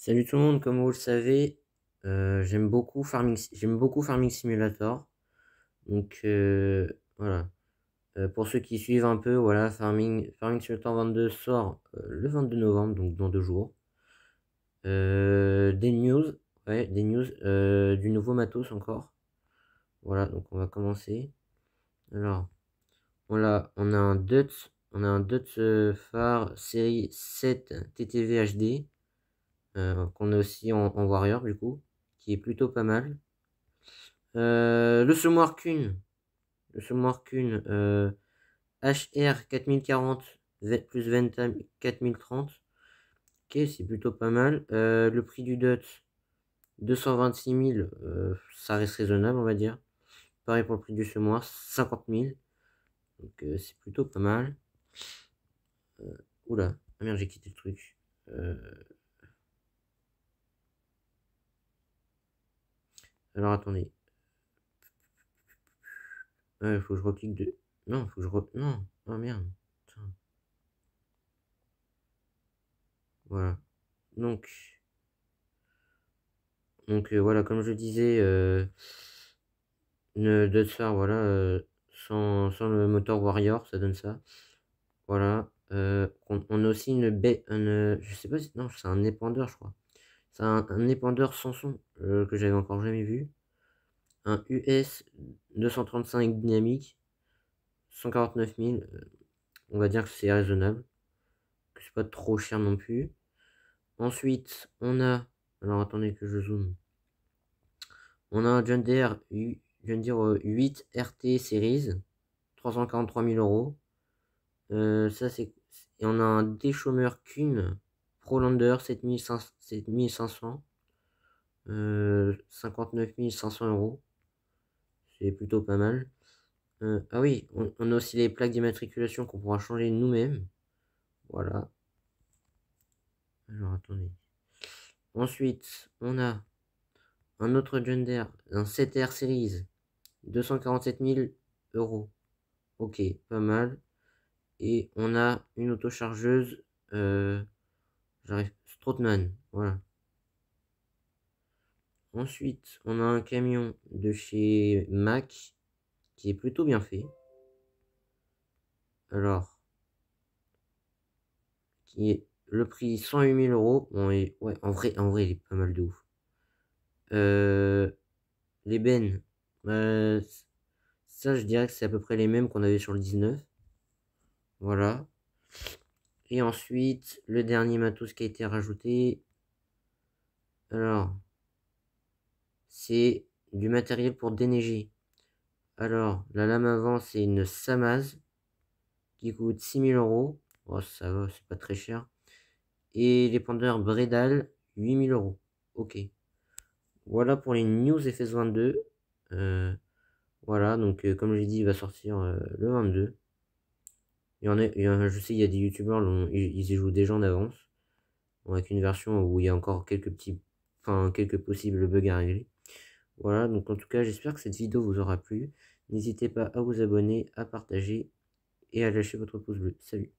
Salut tout le monde, comme vous le savez, euh, j'aime beaucoup Farming, j'aime beaucoup Farming Simulator. Donc euh, voilà. Euh, pour ceux qui suivent un peu, voilà, Farming, Farming Simulator 22 sort le 22 novembre, donc dans deux jours. des news, ouais, des news, du nouveau matos encore. Voilà, donc on va commencer. Alors, on a, on a un Dutz, on a un Phare série 7 TTV HD. Euh, qu'on a aussi en, Warrior, du coup, qui est plutôt pas mal. Euh, le Semoir Kun, le Semoir Kun HR 4040 plus 20, 4030. Ok, c'est plutôt pas mal. Euh, le prix du DOT. 226 000, ça reste raisonnable, on va dire. Pareil pour le prix du semoir, 50 000. Donc c'est plutôt pas mal. oula, ah merde, j'ai quitté le truc. Alors attendez. Il euh, faut que je reclique de. Non, faut que je re... Non, oh merde. Voilà. Donc. Donc euh, voilà, comme je disais, euh, de voilà, euh, sans, le moteur Warrior, ça donne ça. Voilà. on, a aussi une, baie, une je sais pas si, non, c'est un épandeur, je crois. C'est un, épandeur sans son euh, que j'avais encore jamais vu. Un US 235 dynamique, 149 000. Euh, on va dire que c'est raisonnable, que c'est pas trop cher non plus. Ensuite, on a. Alors attendez que je zoome. On a un John Deere, dire 8 RT Series, 343 000 euros. Euh, ça c'est. Et on a un déchômeur Kuhn lander 7500, euh, 59 500 euros. C'est plutôt pas mal. Euh, ah oui, on, a aussi les plaques d'immatriculation qu'on pourra changer nous-mêmes. Voilà. Alors attendez. Ensuite, on a un autre gender, un 7R Series, 247 000 euros. Ok, pas mal. Et on a une autochargeuse. Euh, J'arrive. Stroutman, voilà. Ensuite, on a un camion de chez Mac qui est plutôt bien fait. Alors, qui est le prix 108 000 euros. Bon, ouais, en vrai, en vrai, il est pas mal de ouf. Euh, les bennes, euh, ça, je dirais que c'est à peu près les mêmes qu'on avait sur le 19. Voilà. Et ensuite, le dernier matos qui a été rajouté. Alors, c'est du matériel pour déneiger. Alors, la lame avant, c'est une Samaz qui coûte 6000 euros. Oh, ça va, c'est pas très cher. Et les pendeurs Bredal, 8000 euros. Ok. Voilà pour les news FS22. Euh, voilà, donc euh, comme j'ai dit, il va sortir euh, le 22 je sais, il y a des youtubeurs, ils y jouent déjà en avance. Avec une version où il y a encore quelques petits, enfin, quelques possibles bugs à régler. Voilà, donc en tout cas, j'espère que cette vidéo vous aura plu. N'hésitez pas à vous abonner, à partager et à lâcher votre pouce bleu. Salut